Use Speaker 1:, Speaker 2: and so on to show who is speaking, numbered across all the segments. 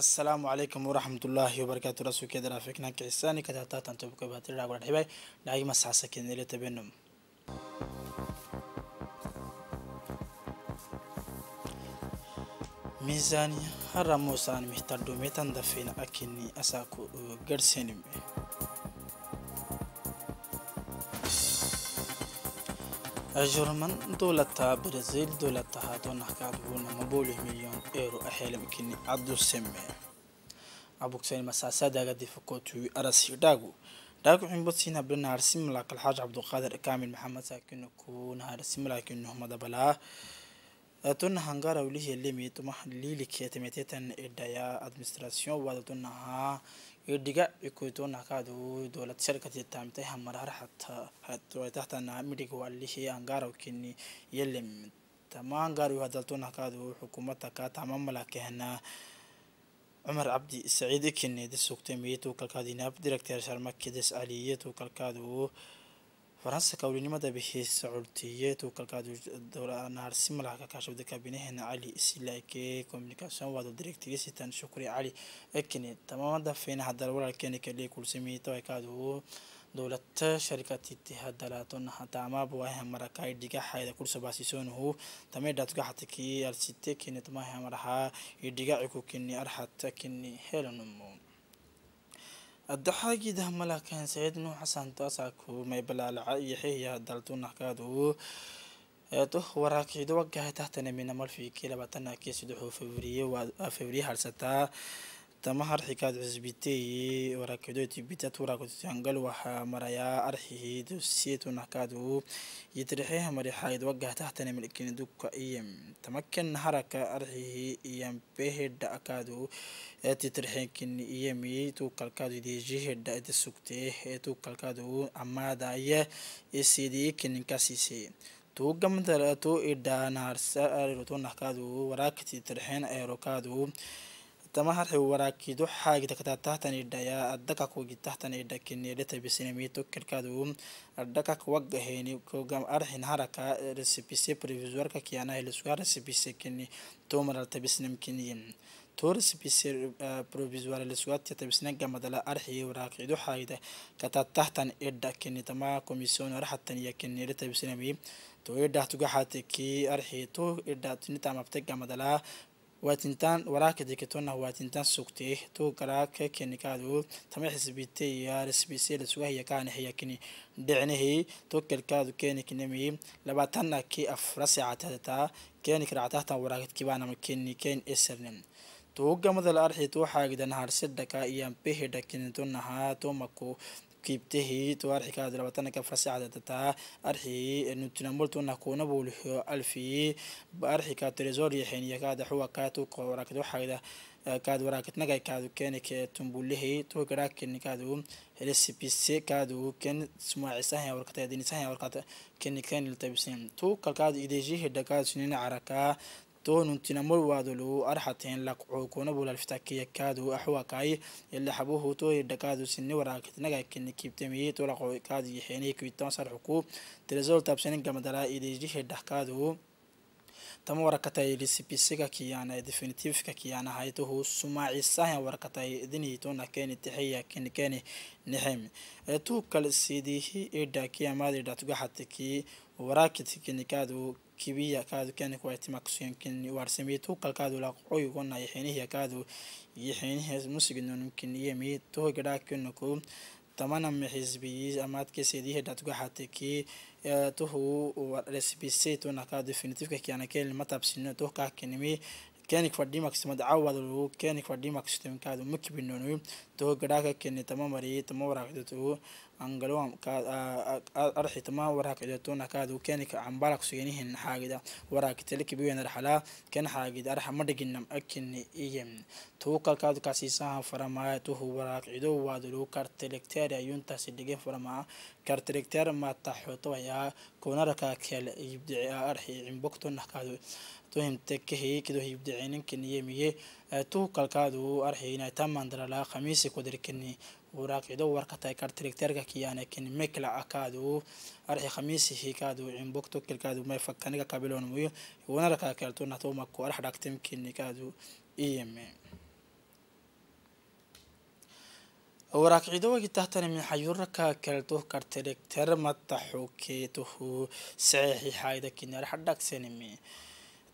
Speaker 1: السلام عليكم ورحمة الله وبركاته رسول كدرا فيكنا كإساني كتاتا تنتبكو باتر راقل الحباي دائما ساسكين إلي تبينم miizaanii har'a moosaan mihtar duumeetan dafeen akkinni asaa garseenimme أجرمان دولتا برازيل دولتا هاتون نحكاد بونا مبولي مليون إيرو أحيلا مكيني عدو سمي سيني مساسا دي فكوتو ارسيو داقو داقو داغو سينا بلنا هرسيم لاك الحاج عبدو قادر كامل محمد ساكنو كون هرسيم لاكنو مدى بلاه tuna hangara ulihi elimi tuma lili kia temeteta ni ادايا ادمستراسيون وادتونا ها يدقى يكون نكادو دولة شركة تامتي همرار حتى حتى تحت نعمرك واللي هي أنقارو كني يلم تمان قارو هدلتو نكادو حكومتك تمام ملاكهنا عمر عبدي سعيد كني دسوكتميتو كالكادي ناب ديركتير شرمك دس آليتو كالكادو فرنسكا ولي نمدا بهي سعودتيات وكالكاد دورا نهار سملا كاشف دكا بنهن علي سيلاكي كوميونيكاسيون وادو ديريكتيس تان شكري علي اكني تماما دافين هاد الورا كان كلي كل سميت ويكادو دولة شركة اتحاد دلاتون حتى ما بوها مركا يديك حيدا كل سباسيسون هو تمام داتك حتى كي ارسيتك كنت ما هي مرها يديك عكو كني ارحتك كني هيلنمون addaxaagida malaakan saciid nuux xasan taasaa kuumay balaalacay iyo xihya daltuunaxkaadu eeto waraakiido wagahay tahtana minamalfikii labaatanankii saddexuu febriye waa febriye harsataa tama harxikaad cusbiteeye warakedoyti bitatu rakotitangal waxaa marayaa arxihiidu siyetunakaadu yitirixeha marixayd wagahtahtan milkiniduka iyo tamaken haraka arxihi iyampehedha akaadu titirxenkini iyami tuukalkaadu idejihedha ida sugtee ee tuukalkaadu amaadaya isidii kininkasiisee tuugamtara tu idhaanaarsa arirotunakaadu warakati tirxeen aerokaadu tamahar xiwarakidu xaagidakata tahtan idhaya adakak wagitahtan idhakineleta bisinamito kerkadu adakak wagaheni kogam arhin haraka recipise previsorka kiana helisuga recipise kini tomaralta bisinam kiniyin torrecipise provisoire lisugatia tabisinagamadaala arxiye waraaqidu xaagida kata tahtan idha kini tama commission arhatan ya kinele tabisinami to idhahtugaxate ki arxiye to idhatunitaamabte gamadalaa waatintaan waraaka dekatona waatintaan sugtee tuu garaaka kenikaadu tama xisbitee yarsbise lasugahiya kaanixiyakini dhicnihii tuu kelkaadu keenikinami labaatana kii afra saacatataa keenik ractahtan waraakad kibaanama keni ken esarnen tuu gamadal arxi tuu xaagidan harse dhakaa iyaan pehe dhakinin tuu nahaa tuu maku كيبتهي توار حكاية دلوقتنا كفرسي عدد تا أرحي نتنا مولتو نكو نبول ألفي بأرحي كا تريزور يحين يكاد حوا كاتو قوراك دو حاجة كاد وراكت نغاي كادو كان تنبول لهي تو كراك كن كادو ريسي سي كادو كن سمو عيسا هي وركتا ديني سا هي وركتا كن كان لتبسين تو كل كاد ايديجي هدا كاد سنين عركا toonuntinamol waadolu arxateen laqcuukunabul alfitakiya kaadu axwaakaay ila xabuhu tooyi dhakaadu sini waraakitnaga kini kiibtamiyi tolaqo kaadu yixeenihi kibitan sarxuku tiresol taabsanin gamadalaa idijihi dhahkaadu tama warakatay lisipisiga kiyana definitiveka kiyana haytuhu sumaacisahan warakatay idinhitona keni tixiya kenikeni nixem tu kal sidihi idha kiyamadi dhatugaxatiki warakit kinikaadu kibiya kaadu kani kuwaitima kusuyan kini warsamii tuukal kaadu la qoyu gona yixinihiya kaadu yixinihiya musiginonim kini yemi tuhu gadaa kino ku tamana mixisbiyi amaadke sedihe dhatuga hate ki tuhu resbise tuna kaadu finitifka kiana keli matabsino tuhu kaa kinimi كانك فردي مكسم دعوة له كانك فردي مكسم كادو مكبينونو تو غداك كني تمام مري تمام وراك تو angalwam kaad aad arxitama warhak cidatona kaad ukenika ambala kusugenihin xaagida warhak telekibiwen arxalaa ken xaagid arxa madhiginam akini iyem tuukal kaad kasiisaha faramaya tuhu warhak cido waadulu kartelekteer ayuntaasi dhigen faramaa kartelekteer mataxotowayaa konaraka kele ibdica arxi cimbogtonah kaadu tuhimte kahii kido hibdicinin kiniyemiye tuhu kalkaadu arxi inay tamandaralaa khamiisi kudirkini ورaqdo warqatay kartirigterka kiyane kin mekla akadu arxi khamisi hikadu in bokto kilkadu may fakkaniga qabilon muyo wana raka kerto na to makko arx dhaqtim kinikadu iyeme waraaqcidowagi tahtani minxayuraka keltoh kartirigter mataxokeetohu saxiixayda kinarxa dhaqsenimi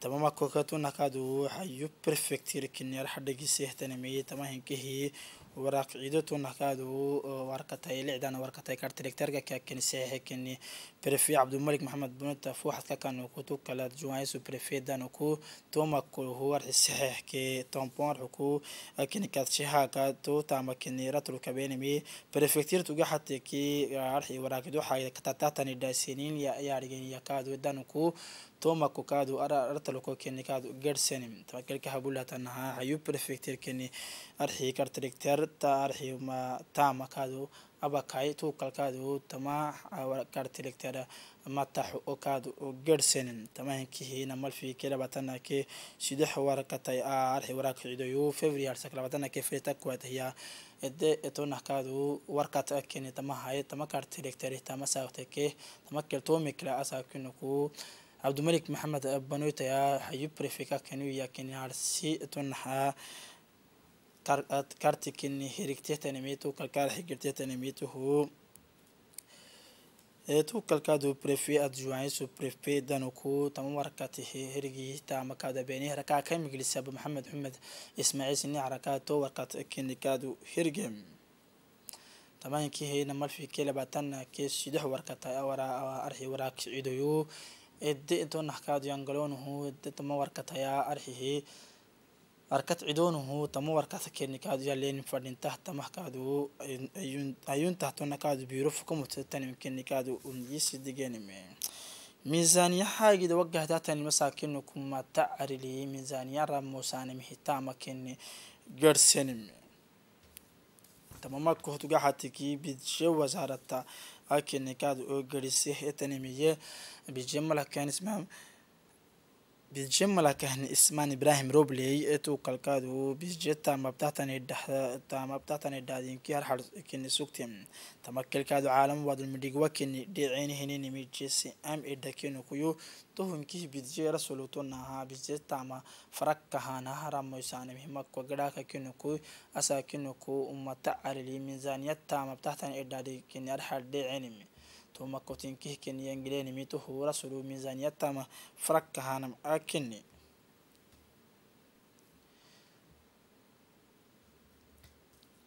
Speaker 1: تمام كوكاتو نكادو حيو برفكتير كنير حدقي سيهتنمي تمام هنكهي waraaqciidatuu nahkaaduu warkatay lixdan warkatay kartirigtarga kakani saxekani prefe cabdimalik maxamed bunata fuuxadka kan kutu kala juwaisu prefedan ku tuma kulhuwar saxeke tompon ku akini kadshihaaka tu tama kiniratul kabenimi prefektirtuga hateki arxi waraaqid waxaa katatatani dhaasinin yaarigan yakaadu dan ku toma kokaadu artalko keni kaadu garsanim tabakelka habula tanaha hayu prefecture keni arhi kartrikter ta arhi ma tama kaadu abakai tu kalkaadu tama kartrikter matax oo kaadu garsanin tamahinkihiina malfiike labatanake sidex warakatay arhi warakicidoyu februar sakalabatanake fritakuatahiya ede etonahkaadu warkat keni tamahaye tama kartrikter tama saawteke tama keltomikla asaakinuku cabdimalik maxamed banoyt ayaa xayub brefika kanuya kinaarsi tunha kartikin hirigtetanimitu kalkaal xigirtetanimituhu tu kalkaadu prefe adjuwaayisu prefe danuku tamawarkatihi hirigiyita makada beeni harakaa ka migilisaba maxamed xumed ismaaciil sini harakaa to warkat kinikaadu hirge tamahinkihina malfi ke labaatan ke sidex warkata arxi waraag siciidoyu edeetonahkaadyangaloonuhu tamawarkatayaa arxihi arkat cidoonuhu tamawarkasakenikaaduyalenin fadhintah tamahkaadu ayuntahtonakaadu biirofukumuttatanimkenikaadu unyisidigenime miisaaniyahaagida wagahtaatanimasakinu kumata arili miisaaniyara musaanimihitamakeni garsenime tamamakohtugahatiki bidshe wasaarata هاكي نكاد أو جريسيه تنمية بجملة كان اسمها بيجملا كهن يعني اسمان إبراهيم روبلي إتو إيه كالكادو بيجت تام بتاعتن الدح تام بتاعتن الدادين كيار حر كن تام كل كادو عالم وادو المديق وكن دعين هني نمجس أم إدكينو كيو تهم كي بيجي رسوله نها بيجت تام فرق كهانا هرم ميسان مهما كوجدا كينو كيو أسا كينو كيو أمتا من الميزانية تام بتاعتن الدادين كيار حر دعين to makotin kihken yengileni mito hura sulu mizaniyattama frakka hanam akinni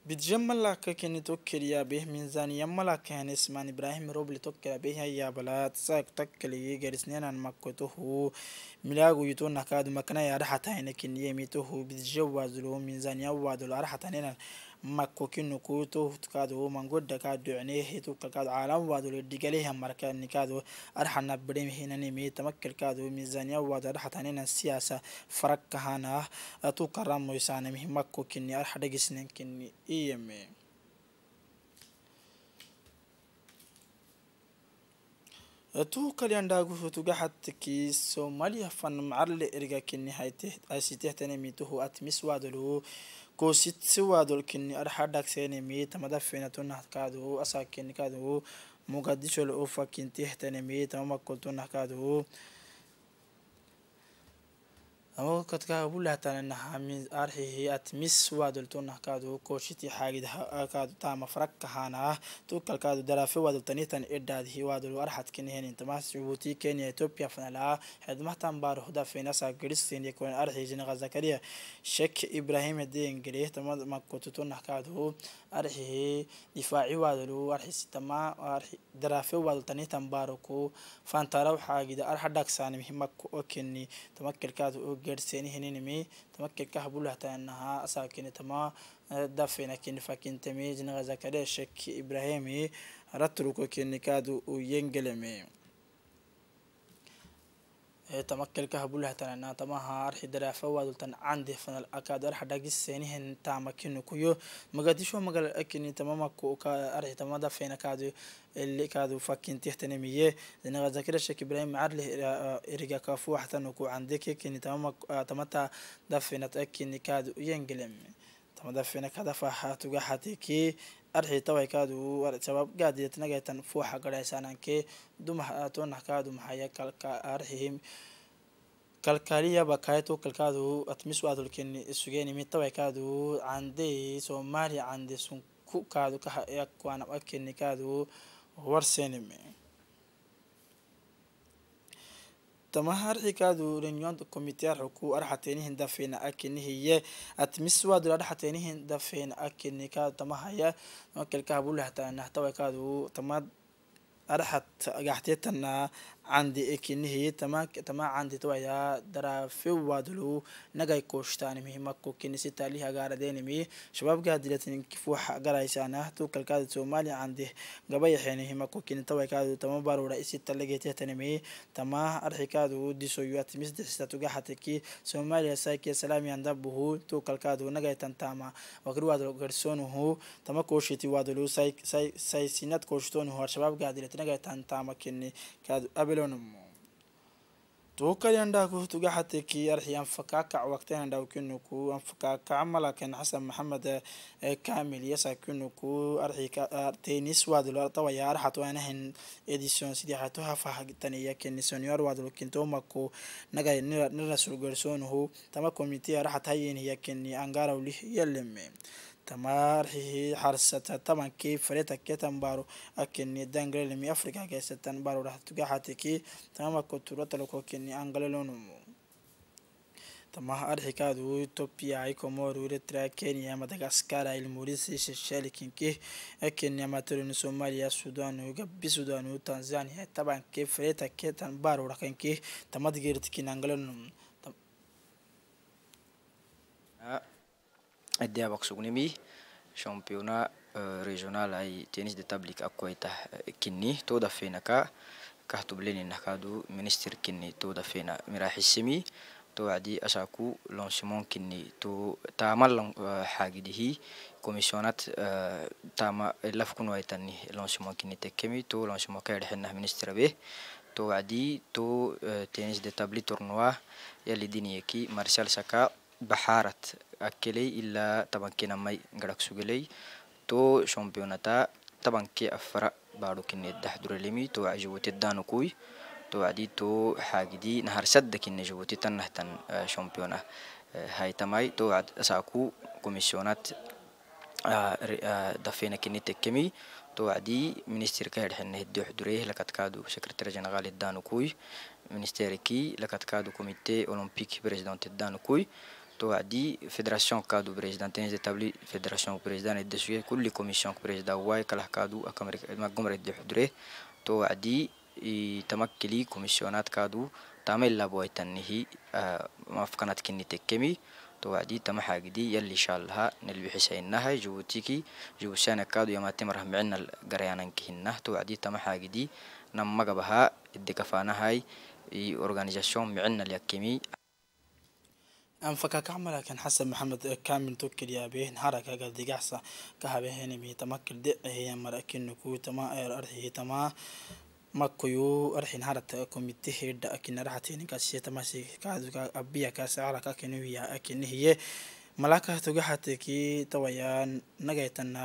Speaker 1: بتجم ملاك كني توكل يا به ميزان يم ملاك هن اسمان إبراهيم روبل توكل به يا بلاد ساك تكل يجر سنين عن مكته ملاقو يتو نكاد مكنا يا رحتين كني يميته بتجوا زلو ميزان يواد الأرحتين makko kinu kuto tukado mangoda kado anehe tuka kado alam wado le digaleha marka nikado arhana brim hinani mi tamakkil kado mizaniya wado arhatanina siyasa farak kahana tuka ramo isana mi makko kinni arhadagisnen kinni iyeme tuukalyandaguhutugaxadkii soomaaliya fan macarle erga kini asitehtane mituhu atmis waadaluu كوسيت سوى دولكني أرحا داكسيني ميتا مدفينة تنه كادو أساكيني كادو مقدشو الأوفا كنتيه تنميتا وما كنتو نه كادو أموكت كابولا تانا نها من أرحي هي أت ميس وادل تونا كادو كوشتي حاجد ها كادو تام فرق هانا تو كل كادو درا في وادل تاني تان إرداد هي وادل وارحت كني هني تماس جبوتي كني إثيوبيا فنلا هاد مهتم بارو هدا في ناس غريستين يكون أرحي جن غزة كريه شك إبراهيم الدين غريه تما ما كوتو تونا كادو أرحي هي دفاعي وادل وارحي ستما وارحي درا في وادل تاني تان بارو كو فانتارو حاجد أرحدك سانم هي ما كو كني تما كل كادو gaadhsiinay hininimi tamakilka habulu hataanaha asaakini tama dafina kini fakintami jinaga zakadeshek ibrahimi ratruko kini kaadu u yengelemi tamakelka habulahatan naatamaha arxidarafa waadultan candi fanal akaad arxadhagisenihen taamakinu kuyo magadisho magal akini tamamaku arxitamada feenakaadu kaadu fakintihtanemiye zinaga zakirashek ibrahim arlih iriga kafuwaxtanu ku candike kini tamata dafenat akini kaadu yengelem tamada feenakadafaha tugaxateki arxiitawaykaaduu sabab gaadiidnagaytan fuuxa garhaysaanankee dumaha toonahkaadu maxaya arxihim kalkaliyaba kayto kalkaadu atmiswaadulkeni sugeynimi tawaykaadu candey soomaaliya cande sunku kaadu kaha kuwaanab akeni kaadu warsenimi tamaharxikaadu reunionda komiteyaarxa ku arxateynihin dafeyna akinihiye atmiswaadula arxateynihin dafeyna akinika tamahaya nokelkahabulahtanahtawakaadu tamad arxat gaxteetana عندي إكنه تما تما عندي تويا درا في وادلو نجاي كوشتان مه ما كوكين ستالي هجار دين مي شباب قاعد لتن كفوح جرايسانا تو كل كاد سومالي عندي قبي حينه ما كوكين توي كادو تما بارو رئيس تلقي تهتنمي تما أرحي كادو دي سويات مسد ستوجا حتكي سومالي سايك سلامي عند بهو تو كل كادو نجاي تنتاما وقروا وادلو قرسون هو تما كوشتي وادلو ساي ساي ساي سينات كوشتون هو شباب قاعد لتن نجاي تنتاما كني كادو قبل kelonamo توكليندا كفتوغا حتى كي أرحي أنفكاك وقتين داو كنوكو أنفكاك عملا كان حسن محمد كامل يسا كنوكو أرحي تينيس وادلو أرطوى يا أرحت وانهن إديسيون سيدي حتوها فحقتني يكن نسون يور وادلو كنتو مكو نغا نرسل غرسون هو تما كوميتي أرحت هايين يكن أنغارو ليه يلمي tamaar hihii harsata tamankii faretakkee tanbaaru akkenni dangalelemi afrikaa keessattan baarudhah tuga hatekii tamama kotura talakoo kenni angaleloonumu tamaha arxikaadu itooppiyaa ikomoru eritrea kenya madagaskara ilmorisi sheshelikinki akenya mataloni somaaliya sudanu gabi sudanu tanzania tabanke feretakke tanbaarudhakanki tamadgeertikin angalenum
Speaker 2: bak baksuk nimi championa eh, regional ai tenis de Tablik ka koita eh, Kini to da fena ka ka to bleni na ka du minister kini to da fena mira hisimi to adi asaku lancement kinni to ta mal eh, hagidihi commissionat ta ma laf kun waitani lancement kini te kemi to lancement ka dhinna minister be to adi to tenis de Tablik tournoi ya Dini Eki Martial saka بحارت أكلي إلا طبعا كنا ماي غرق سجلي تو شامبيوناتا طبعا كي أفرق بارو كنا الدحدر لمي تو عجوت الدانو كوي تو عدي تو دي نهار سد كنا جوتي تنهتن آه، شامبيونا آه، هاي تماي تو عد أساكو كوميسيونات آه، دفينا كني تكمي تو عدي منستير كهر حن هدو حدوريه لكات كادو سكرتير جنرال الدانو كوي منستير كي لكات كادو كوميتي أولمبيك بريزيدنت الدانو كوي تو توعدي فدراسيون كادو بريزيدان تنز تابلي فدراسيون بريزيدان الدشوية كل كوميسيون بريزيدان واي كله كادو أكمل ما قمر يدي حضره توعدي يتمكلي كوميسيونات كادو تعمل لابوي تنهي ما فكانت كني تكمي تو توعدي تم حاجدي يلي شالها نلبي حسين حسينها جوتيكي جوسانا كادو يما تمره معنا القريانا تو توعدي تم حاجدي نمجبها الدكفانا هاي اورجانيزاسيون معنا اليكمي
Speaker 1: anfaka kacmalkan xasan maxamed kamin tokkeliya behen harakaga digaxsa ka habahenimi tamakil dhiceheya marakinaku tama ayr arhihi tama makuyu arhin harata komite heda akinaraxateninkasise tamasi kaduka abiyakasi caraka akinuhiya akinihiye malaka tugaxateki tawayaan nagaytana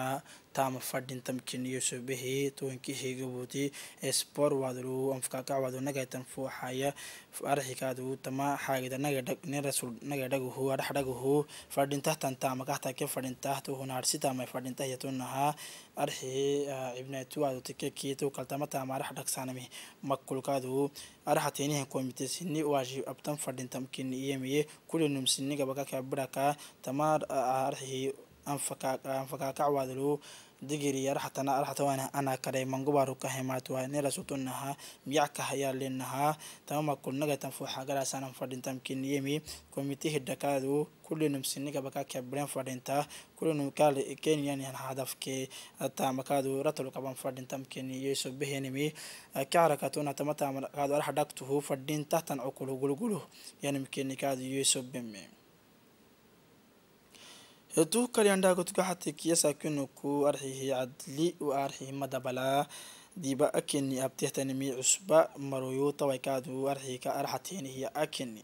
Speaker 1: تام فدين تم كنيو سبه توين كي هيغبوتي اسبور وادرو انفكاكا وادو نغا تنفو حايا فارحي كادو تما حاجة نغا دك نرسول نغا دغو هو ارح دغو هو فدين تحت تام كحتا كي فدين تحت هنا ارسي تام فدين تحت يتونها ارحي آه، ابن تو وادو تككي تو كلتما تام ارح دك سانمي مكل كادو ارح تيني كوميتي سني واجب ابتن فدين تم كنيو يمي كل نمسني غبكا كبركا تما آه، ارحي anfakaakacwaadaluu digiriya raxatana ana kadhay mangubaruka hemaatwaa nerasutunahaa miyackaha yaa linahaa tamama kulnagatan fuuxagaraasanan fadhintam kulinum siniga bren fadhinta kulinum kaale kenyan hadafke taamakaadu ratulkaban fadhintam kiniyeso behenimi kacarakatuna tamatamakaadu arxa dhagtuhu fadhinta tan cukulu يدو كالياندا كتوكا حتى كيسا كنوكو أرحيه عدلي وأرحيه مدبلا ديبا أكني أبتيه تنمي عصبة مرويو تويكادو أرحيكا أرحتين هي أكني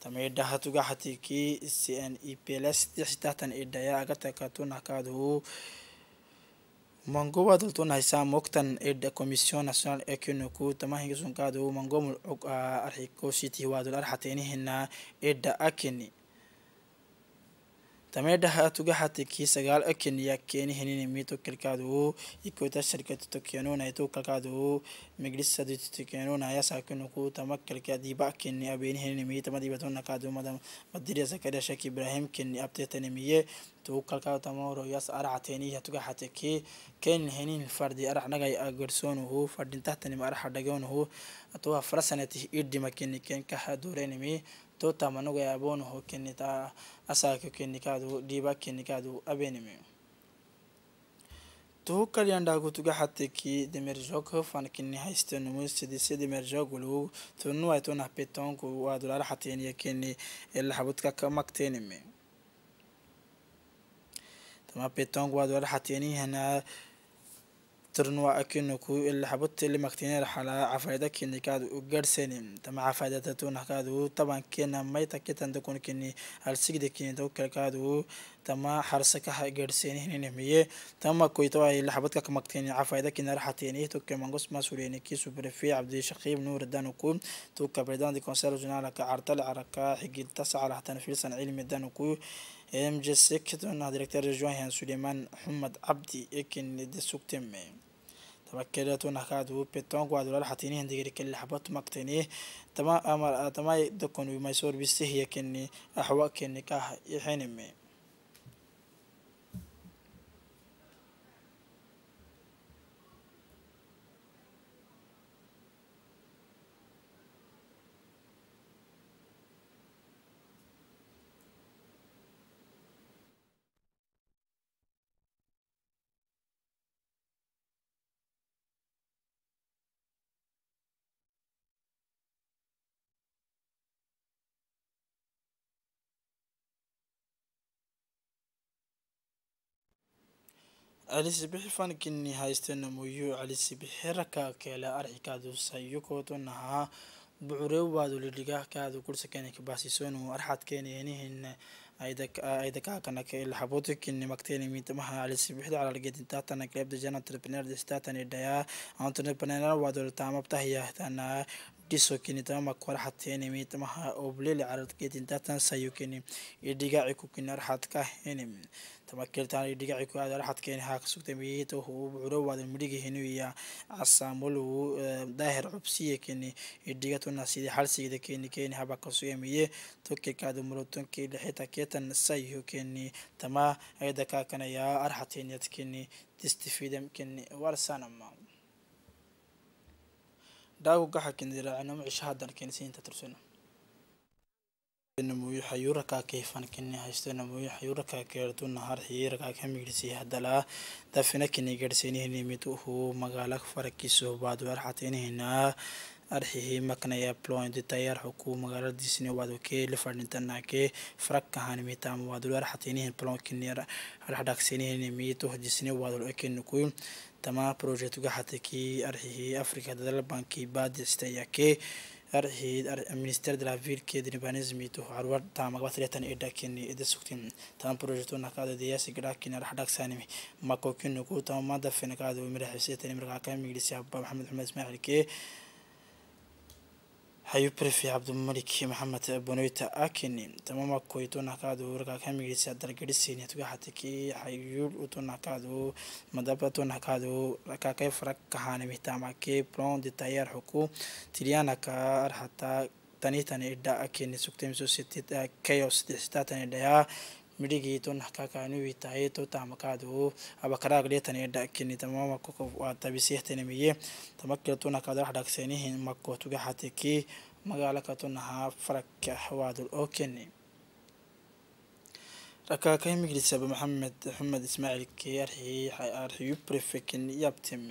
Speaker 1: تميدا هتوكا حتى كي سي ان اي بي لس تحتاتن إدايا أغتاكا توناكادو mangoba dalton haysaa mogtan eda commission national econoco tamahinga sunkaado mango mulcog arxiko city waadul arxateynihina eda akeni Tamedhaha tugaxati kii sagaal akeniya keeni henini tukalkaadu ikota shirkati tukianona tukalkaadu miglisadi tukianona ya sakinuku tamakalka diba kenni abeeni henini tamadibatona kaadu madam madiriya zakaria shaki ibrahim kenni abtetanimiye tukalkaadu tamoro yas aracateniya tugaxati kii keeni henin fardi aracnagay agarsonuhu fardintahtanima araxa dhagonuhu atuwa farasanati idima kenni kenkaha durenimi tota manoga abono ho kenita asake kenikadu diba kenikadu abenime تو کلیان ڈاگو تو گا حتی کی دمیر جوگ فان کنی هایسته نموز چی دیسی دمیر جوگ تو نو ایتو نه پیتون کو وادولار حتین یکنی اللہ حبود کا کمکتین می تما پیتون کو وادولار حتینی هنه tirnuwa akinu ku ilixabuti limaktinir xalaa cafayda kini kaad u garsani tama cafayda tatuna kaadu taban kina mayta kitan dukun kini halsigda kini dawkal kaadu tama xarsakaha garsanihininimiye tama koytawa ilixabadka kamaktini cafayda kinar xatini tuke mangus masulini kisu brefi abdishaqib nuur danuku tuka bredandi konsel junala ka cartal caraka xigilta sacalahtana filsan cilmi danuku ام جي MJC انا ديريكتور جوان هان سليمان محمد عبدي إكن دي سوكتم تمكيلتون و بيتون قواد ولا حتيني هندي كل حبط مقتني تما أمر تما دكون وما يصور بسه يكني أحواء كني كاه يحنمي Alice bixifankiinni haysteen mooyu Alice bixirka kale arkikaadu sayukootun ahaa bucureewaadu lidhigaa kaadu kursa keenay kabaasisoonu arxad keenayanihin ayda kaakana kaila habotikinni makteeni miitamaha Alice bixida alalgeedin taatana kleebda jana entrepreneur distatan idhayaa entrepreneur waadu taamabtahiyahtanaa dhiso kenita ama kor hateenimi tamaha oblele caradkeetinta tan sayo keni idigaci ku kinar hadka henim tama keltaan idigaci ku aadar hadkeen haa kasugtamiyi tohu bucuro waadan midhigi hinuya asaamulu daahir cubsiye keni idigatuna sidii xalsigida keni keni haba kasuyamiye tokekaadu murotonki dhixita keetan sayo keni tama ayda kaakanaya arhateeniad keni kini warsanam warsanama dhaago gaxakin dilaacinamo cishahaadan keensiinta tirsina namuyo xayuurakaa keefan kini haysto namuyo xayuurakaa keertu nahar xiyirakaa kamigirsi hadalaa dafina kini garsiinihinimitu huu magaala farakiso baadweer xatiinihinaa arxihii maknaya ployndi tayarxuku magaaladiisni waadokee lifadhintanakee farakkahanimitam waadular xatinihin plonkinir harxadhaksinihinimi tuhjisni waadul ekinuku tama projectuga xatakii arxihii afrika dadal banki baadistayakee arxid minister de la ville ke dinibanismi to harwar ta magbatretan eda kini eda suktin tan projecto na kaada de yasi gada kini ar hadak sanimi mako kini ku ta ma da fen kaada wi mira xisiyatan mira ka kamigdisi abba maxamed maxamed ismail ke xayubrifi cabdimalik maxamed boneyta akini tamamakoy tonakaadu warkakamigeysa dargadisin tugaxatiki xayul utonakaadu madaba tonakaadu rakakay farakkahanimi tamake blonde tayar xuku tiliyanaka arxata tanitani idha akini sugtamiso sitit kayo saddex sitaatan idhayaa midhigii tun kakaanuwi tahay to tamakaadu abakaraaglee tane dhakini tamama watabisih tanamiye tamakil tun hakaada hadhagsanihin makotuga hateki magaalaka tun ahaa faraka waadul oo keni ركاكاي مجلس أبو محمد محمد إسماعيل كي أرحي أرحي بريفكن يبتم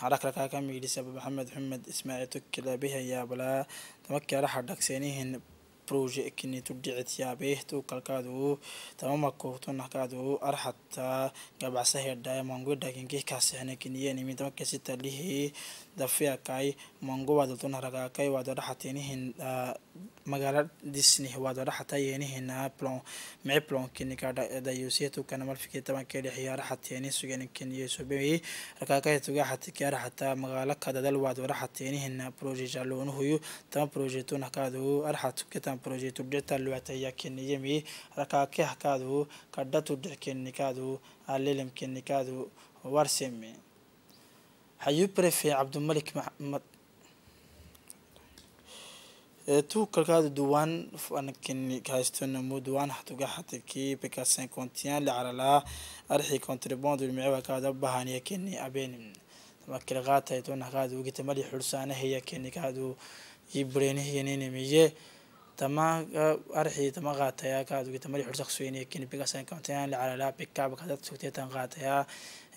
Speaker 1: حرك ركاكاي مجلس أبو محمد محمد إسماعيل تكلا بها يا بلا تمكي رح دكسينيهن بروجي اكني تدعت يا تو كالكادو تمام كوفتو نحكادو أرحتا قبع سهر داي مانغو داكين كي كاسي هنكين يني مي تمام كسي تليه دفيا كاي مانغو تو نحرقا كاي وادو رحتيني هن magaala disney waad waraxatay yeenihiina micblonkinika dayuusiyatuka malfikii tobankii dhixiya raxateeni sugeninkiyo sobewey rakaakayatuga xatika raxata magaala kadadal waad waraxateenihiina projecaloonuhuyu tama projetunakaadu arxatukatan projetudhicta luwatayakiniyomi rakaakihakaadu kadhatudhickinikaadu alilimkinikaadu warsemi xayuu prefe cabdumalik تو توكلكاد دوان فانكن كاستون مو دوان حتوغا حتى كي بكاسين كونتيان لعرلا أرحي كونتريبوند المعوى كادا بهانيا كني أبين تمكن غاتا يتون هكاد وقت مالي حرسانة هي كني كادو يبرين هي نيني ميجي تما أرحي تما غاتا يا كادو وقت مالي حرسانة كني بكاسين كونتيان لعرلا بكابا كادا تسوتيتان غاتا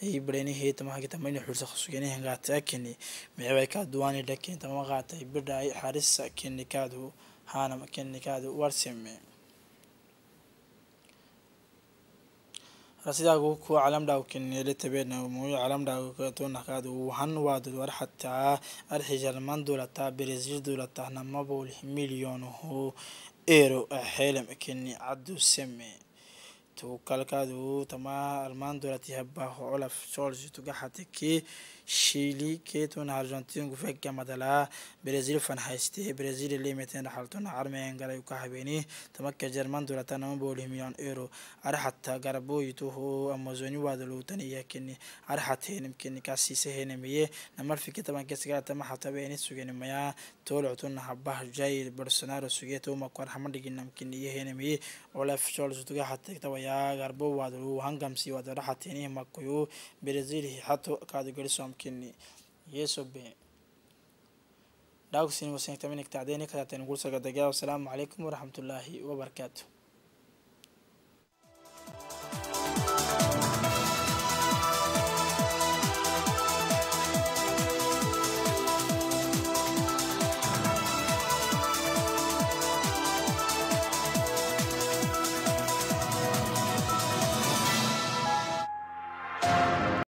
Speaker 1: ay bareenihay tamaha kitamani xursa khasugeenahan qaata kini micbay ka duwani lakin tama qaatay bidhay xarisa kini kaadu haanam kini kaadu warsime rasidagu ku calamdhaw kinele tabeena muyu calamdhaw toonakaadu han waadul war xataa arxijarman duulata brazil duulata namabul milyon euro xeelam kini cadu seme tu kalkaadu tama almaan dulati habbaho olaf george tugaxatiki شيلي كيتون أرجنتين قفك مثلا برازيل فنحيستي برازيل اللي متين حالتون عرمي انقلا يكحبيني تمكة جرمان دولتنا بول مليون إيرو أرحت غربو يتوه أمازوني وادلوتني يكني أرحت هين يمكن كاسيسة هين مية نمر في كتابة كسكرة تم حتى بيني سجن ميا تولعتون حبه جاي برسنارو سجيتو مقر حمد جنم كني هين مية ولا فشول زوجة حتى كتابة غربو وادلو هنقم سي وادلو حتى هين مكيو برازيل حتى كادو يمكن يسب داكسين وسنتمنك تعديني كتاتين قول سقدقاء والسلام عليكم ورحمة الله وبركاته